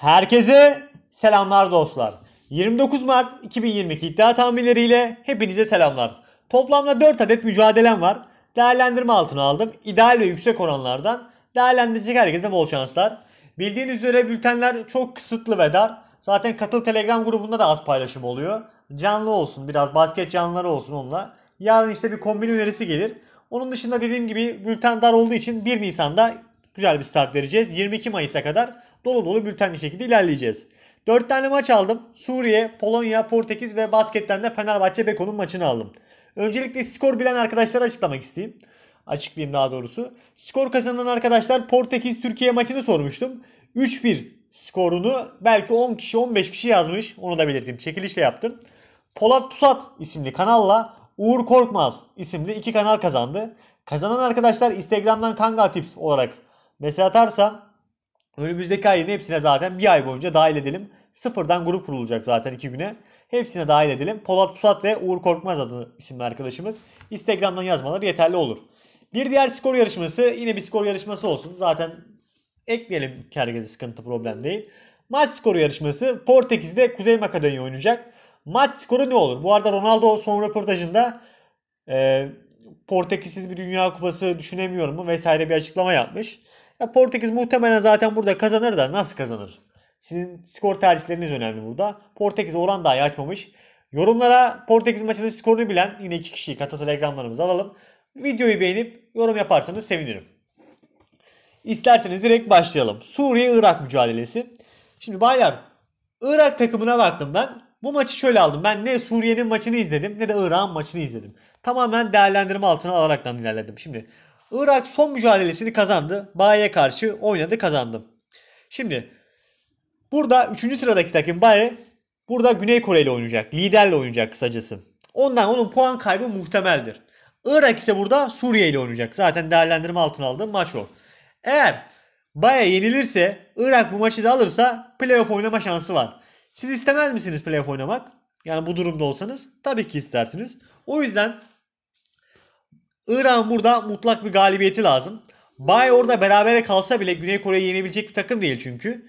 Herkese selamlar dostlar. 29 Mart 2022 iddia tahminleriyle hepinize selamlar. Toplamda 4 adet mücadelem var. Değerlendirme altına aldım. İdeal ve yüksek oranlardan değerlendirecek herkese bol şanslar. Bildiğiniz üzere bültenler çok kısıtlı ve dar. Zaten katıl telegram grubunda da az paylaşım oluyor. Canlı olsun biraz basket canlıları olsun onunla. Yarın işte bir kombin önerisi gelir. Onun dışında dediğim gibi bülten dar olduğu için 1 Nisan'da güzel bir start vereceğiz. 22 Mayıs'a kadar dolu dolu bültenli şekilde ilerleyeceğiz. 4 tane maç aldım. Suriye, Polonya, Portekiz ve basketten de Fenerbahçe Beko'nun maçını aldım. Öncelikle skor bilen arkadaşlara açıklamak isteyeyim. Açıklayayım daha doğrusu. Skor kazanan arkadaşlar Portekiz Türkiye maçını sormuştum. 3-1 skorunu belki 10 kişi 15 kişi yazmış. Onu da belirteyim. Çekilişle yaptım. Polat Pusat isimli kanalla Uğur Korkmaz isimli iki kanal kazandı. Kazanan arkadaşlar Instagram'dan kanga Tips olarak mesaj atarsa Önümüzdeki ayın hepsine zaten bir ay boyunca dahil edelim. Sıfırdan grup kurulacak zaten iki güne. Hepsine dahil edelim. Polat Pusat ve Uğur Korkmaz adı isimli arkadaşımız. Instagram'dan yazmaları yeterli olur. Bir diğer skor yarışması yine bir skor yarışması olsun. Zaten ekleyelim herkese sıkıntı problem değil. Maç skoru yarışması Portekiz'de Kuzey Makedonya oynayacak. Maç skoru ne olur? Bu arada Ronaldo son röportajında e, Portekizsiz bir Dünya Kupası düşünemiyorum mu vesaire bir açıklama yapmış. Ya Portekiz muhtemelen zaten burada kazanır da nasıl kazanır? Sizin skor tercihleriniz önemli burada. Portekiz oran dahi açmamış. Yorumlara Portekiz maçının skorunu bilen yine iki kişiyi katı telegramlarımıza alalım. Videoyu beğenip yorum yaparsanız sevinirim. İsterseniz direkt başlayalım. Suriye-Irak mücadelesi. Şimdi baylar Irak takımına baktım ben. Bu maçı şöyle aldım. Ben ne Suriye'nin maçını izledim ne de Irak'ın maçını izledim. Tamamen değerlendirme altına alaraktan ilerledim. Şimdi Irak son mücadelesini kazandı. Baye karşı oynadı kazandı. Şimdi burada 3. sıradaki takım Baye burada Güney Kore ile oynayacak. Liderle oynayacak kısacası. Ondan onun puan kaybı muhtemeldir. Irak ise burada Suriye ile oynayacak. Zaten değerlendirme altına aldığım maç o. Eğer Baye yenilirse Irak bu maçı da alırsa playoff oynama şansı var. Siz istemez misiniz playoff oynamak? Yani bu durumda olsanız tabii ki istersiniz. O yüzden İran burada mutlak bir galibiyeti lazım. Bay orada berabere kalsa bile Güney Kore'yi yenebilecek bir takım değil çünkü.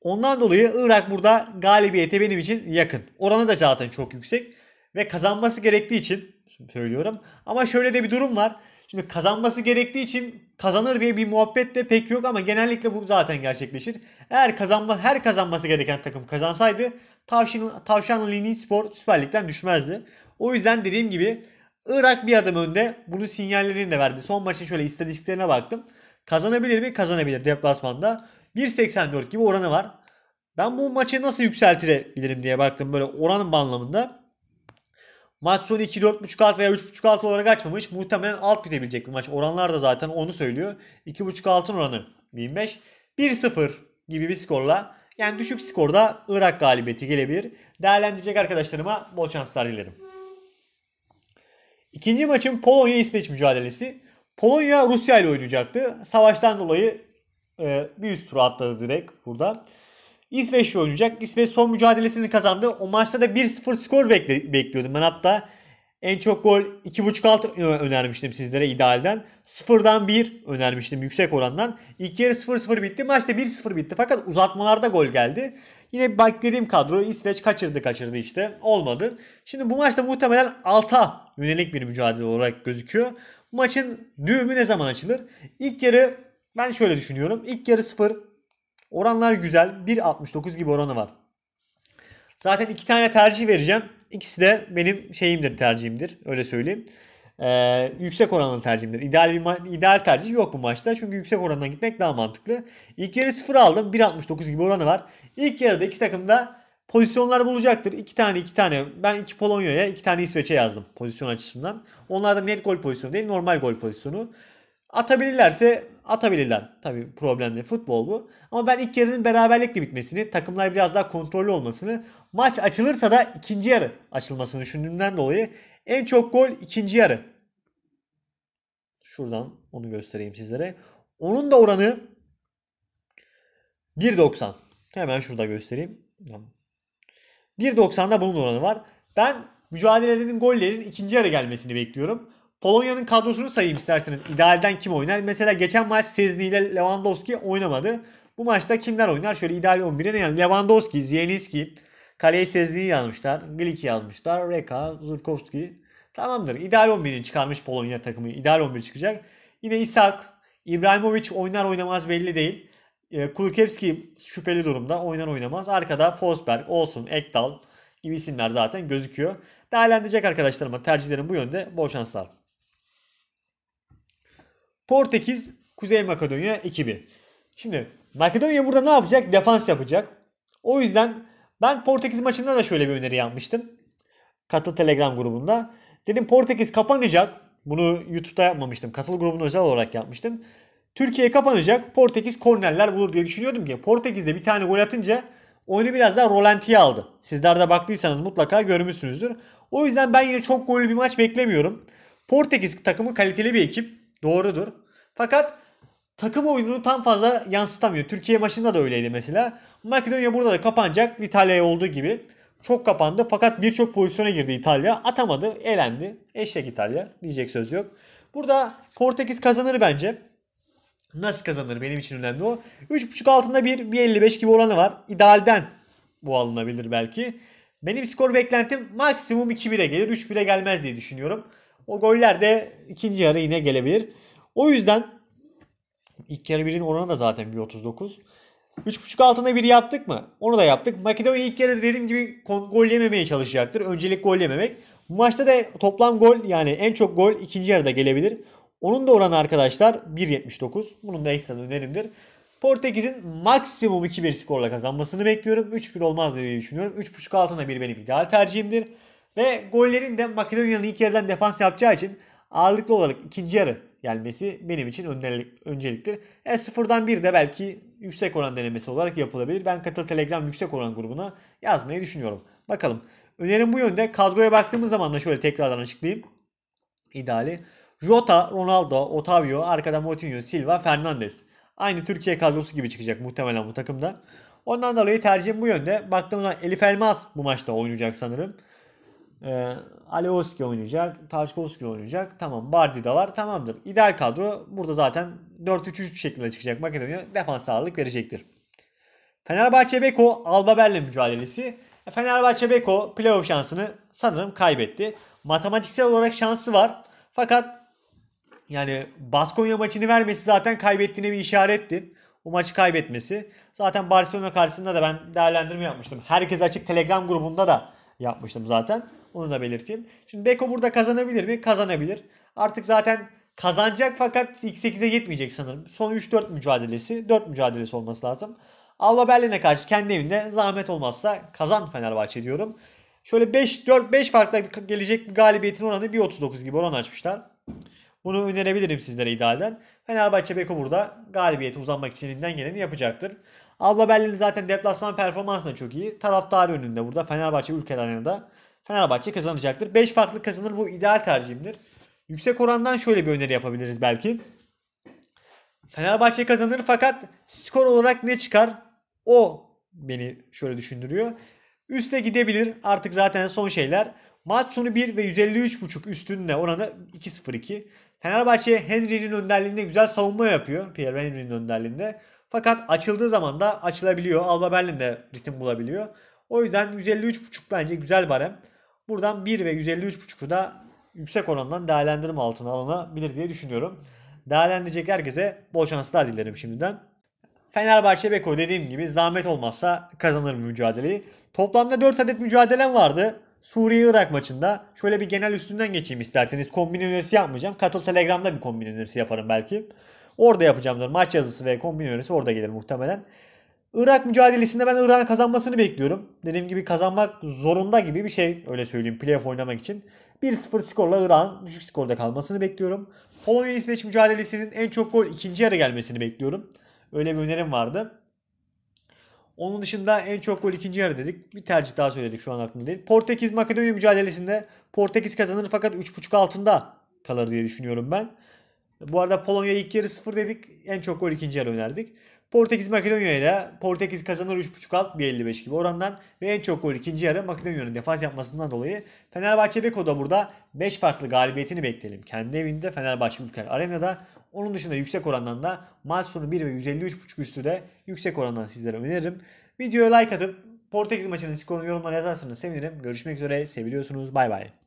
Ondan dolayı Irak burada galibiyete benim için yakın. Oranı da zaten çok yüksek ve kazanması gerektiği için söylüyorum. Ama şöyle de bir durum var. Şimdi kazanması gerektiği için kazanır diye bir muhabbet de pek yok ama genellikle bu zaten gerçekleşir. Eğer kazanma her kazanması gereken takım kazansaydı Tavşan Tavşanlı Lini Spor Süper Lig'den düşmezdi. O yüzden dediğim gibi Irak bir adım önde. Bunu sinyallerini de verdi. Son maçın şöyle istatistiklerine baktım. Kazanabilir mi? Kazanabilir deplasmanda. 1.84 gibi oranı var. Ben bu maçı nasıl yükseltirebilirim diye baktım böyle oranın anlamında. Maç sonu 2-4.5 alt veya 3.5 alt olarak açmamış. Muhtemelen alt bitebilecek bir maç. Oranlar da zaten onu söylüyor. 2.5 altın oranı 1005. 1-0 gibi bir skorla yani düşük skorda Irak galibiyeti gelebilir. Değerlendirecek arkadaşlarıma bol şanslar dilerim. İkinci maçın Polonya-İsveç mücadelesi. Polonya Rusya ile oynayacaktı. Savaştan dolayı e, bir üst tura atladı direkt burada. İsveç ile oynayacak. İsveç son mücadelesini kazandı. O maçta da 1-0 skor bekle, bekliyordum. Ben hatta en çok gol 2.5 alt önermiştim sizlere idealden. 0'dan 1 önermiştim yüksek orandan. İlk yarı 0-0 bitti. Maçta 1-0 bitti. Fakat uzatmalarda gol geldi. Yine beklediğim kadro İsveç kaçırdı kaçırdı işte. Olmadı. Şimdi bu maçta muhtemelen alta yönelik bir mücadele olarak gözüküyor. maçın düğümü ne zaman açılır? İlk yarı ben şöyle düşünüyorum. İlk yarı 0. Oranlar güzel. 1.69 gibi oranı var. Zaten iki tane tercih vereceğim. İkisi de benim şeyimdir, tercihimdir. Öyle söyleyeyim. Ee, yüksek oranlı tercihimdir. İdeal bir ideal tercih yok bu maçta. Çünkü yüksek orandan gitmek daha mantıklı. İlk yarı 0 aldım. 1.69 gibi oranı var. İlk yarıda iki takım da pozisyonlar bulacaktır. İki tane iki tane. Ben iki Polonya'ya iki tane İsveç'e yazdım pozisyon açısından. Onlar da net gol pozisyonu değil normal gol pozisyonu. Atabilirlerse atabilirler. Tabi problemli futbol bu. Ama ben ilk yarının beraberlikle bitmesini, takımlar biraz daha kontrollü olmasını, maç açılırsa da ikinci yarı açılmasını düşündüğümden dolayı en çok gol ikinci yarı Şuradan onu göstereyim sizlere. Onun da oranı 1.90. Hemen şurada göstereyim. 1.90'da bunun oranı var. Ben mücadelelerin gollerin ikinci yarı gelmesini bekliyorum. Polonya'nın kadrosunu sayayım isterseniz. İdealden kim oynar? Mesela geçen maç Sezni ile Lewandowski oynamadı. Bu maçta kimler oynar? Şöyle ideal 11'e ne yani? Lewandowski, Zielinski, kaleye Sezni'yi yazmışlar. Glik'i yazmışlar. Reka, Zurkowski, Tamamdır. İdeal 11'i çıkarmış Polonya takımı. İdeal 11 çıkacak. Yine Isak, İbrahimovic oynar oynamaz belli değil. Ee, Kulkevski şüpheli durumda. Oynar oynamaz. Arkada Fosberg Olsun, Ekdal gibi isimler zaten gözüküyor. Değerlendirecek arkadaşlarıma tercihlerim bu yönde. Bol şanslar. Portekiz, Kuzey Makedonya ekibi. Şimdi Makedonya burada ne yapacak? Defans yapacak. O yüzden ben Portekiz maçında da şöyle bir öneri yapmıştım. Katı Telegram grubunda. Dedim Portekiz kapanacak. Bunu YouTube'da yapmamıştım. katıl grubunu özel olarak yapmıştım. Türkiye kapanacak. Portekiz korneller bulur diye düşünüyordum ki. Portekiz de bir tane gol atınca oyunu biraz daha rolantiye aldı. Sizler de baktıysanız mutlaka görmüşsünüzdür. O yüzden ben yine çok gollü bir maç beklemiyorum. Portekiz takımı kaliteli bir ekip. Doğrudur. Fakat takım oyununu tam fazla yansıtamıyor. Türkiye maçında da öyleydi mesela. Makedonya burada da kapanacak. İtalya olduğu gibi çok kapandı fakat birçok pozisyona girdi İtalya. Atamadı, elendi. Eşek İtalya diyecek söz yok. Burada Portekiz kazanır bence. Nasıl kazanır benim için önemli o. 3.5 altında bir 1.55 gibi oranı var. İdealden bu alınabilir belki. Benim skor beklentim maksimum 2-1'e gelir. 3-1'e gelmez diye düşünüyorum. O goller de ikinci yarı yine gelebilir. O yüzden ilk yarı birin oranı da zaten bir 39 3.5 altına bir yaptık mı? Onu da yaptık. Makedonya ilk yarıda dediğim gibi gol yememeye çalışacaktır. Öncelik gol yememek. Bu maçta da toplam gol yani en çok gol ikinci yarıda gelebilir. Onun da oranı arkadaşlar 1.79. Bunun da ekstra önerimdir. Portekiz'in maksimum 2-1 skorla kazanmasını bekliyorum. 3-1 olmaz diye düşünüyorum. 3.5 altına bir benim ideal tercihimdir. Ve gollerin de Makedonya'nın ilk yarıdan defans yapacağı için ağırlıklı olarak ikinci yarı gelmesi benim için önceliktir. E, S 0'dan bir de belki yüksek oran denemesi olarak yapılabilir. Ben Katıl Telegram yüksek oran grubuna yazmayı düşünüyorum. Bakalım. Önerim bu yönde. Kadroya baktığımız zaman da şöyle tekrardan açıklayayım. İdeali. Jota, Ronaldo, Otavio, arkada Moutinho, Silva, Fernandes. Aynı Türkiye kadrosu gibi çıkacak muhtemelen bu takımda. Ondan dolayı tercihim bu yönde. Baktığımda Elif Elmas bu maçta oynayacak sanırım. E, ee, Alevski oynayacak. Tarçkovski oynayacak. Tamam. Bardi de var. Tamamdır. İdeal kadro burada zaten 4-3-3 şeklinde çıkacak. Makedonya defans ağırlık verecektir. Fenerbahçe Beko Alba Berlin mücadelesi. E, Fenerbahçe Beko playoff şansını sanırım kaybetti. Matematiksel olarak şansı var. Fakat yani Baskonya maçını vermesi zaten kaybettiğine bir işaretti. O maçı kaybetmesi. Zaten Barcelona karşısında da ben değerlendirme yapmıştım. Herkes açık Telegram grubunda da yapmıştım zaten. Onu da belirteyim. Şimdi Beko burada kazanabilir mi? Kazanabilir. Artık zaten kazanacak fakat x 8'e gitmeyecek sanırım. Son 3-4 mücadelesi. 4 mücadelesi olması lazım. Alba Berlin'e karşı kendi evinde zahmet olmazsa kazan Fenerbahçe diyorum. Şöyle 5-4-5 farkla gelecek bir galibiyetin oranı 1.39 gibi oran açmışlar. Bunu önerebilirim sizlere idealden. Fenerbahçe Beko burada galibiyete uzanmak için elinden geleni yapacaktır. Alba Berlin zaten deplasman performansına çok iyi. Taraftarı önünde burada Fenerbahçe ülkeler arenada Fenerbahçe kazanacaktır. 5 farklı kazanır bu ideal tercihimdir. Yüksek orandan şöyle bir öneri yapabiliriz belki. Fenerbahçe kazanır fakat skor olarak ne çıkar? O beni şöyle düşündürüyor. Üste gidebilir artık zaten son şeyler. Maç sonu 1 ve 153.5 üstünde oranı 2-0-2. Fenerbahçe Henry'nin önderliğinde güzel savunma yapıyor. Pierre Henry'nin önderliğinde. Fakat açıldığı zaman da açılabiliyor. Alba Berlin de ritim bulabiliyor. O yüzden 153.5 bence güzel barem. Buradan 1 ve 153.5'u da yüksek orandan değerlendirme altına alınabilir diye düşünüyorum. Değerlendirecek herkese bol şanslar dilerim şimdiden. Fenerbahçe Beko dediğim gibi zahmet olmazsa kazanır mücadeleyi. Toplamda 4 adet mücadelem vardı. Suriye-Irak maçında şöyle bir genel üstünden geçeyim isterseniz. Kombin önerisi yapmayacağım. Katıl Telegram'da bir kombin önerisi yaparım belki. Orada yapacağımdır. Maç yazısı ve kombin önerisi orada gelir muhtemelen. Irak mücadelesinde ben Irak'ın kazanmasını bekliyorum. Dediğim gibi kazanmak zorunda gibi bir şey öyle söyleyeyim playoff oynamak için. 1-0 skorla Irak'ın düşük skorda kalmasını bekliyorum. Polonya İsveç mücadelesinin en çok gol ikinci yarı gelmesini bekliyorum. Öyle bir önerim vardı. Onun dışında en çok gol ikinci yarı dedik. Bir tercih daha söyledik şu an aklımda değil. Portekiz Makedonya mücadelesinde Portekiz kazanır fakat 3.5 altında kalır diye düşünüyorum ben. Bu arada Polonya ilk yarı 0 dedik. En çok gol ikinci yarı önerdik. Portekiz Makedonya ile Portekiz kazanır 3.5 alt 1.55 gibi orandan ve en çok gol ikinci yarı Makedonya'nın defans yapmasından dolayı Fenerbahçe Beko da burada 5 farklı galibiyetini bekleyelim. Kendi evinde Fenerbahçe Ülker Arena'da onun dışında yüksek orandan da maç sonu 1 ve 153.5 üstü de yüksek orandan sizlere öneririm. Videoya like atıp Portekiz maçının skorunu yorumlara yazarsanız sevinirim. Görüşmek üzere. Seviliyorsunuz. Bay bay.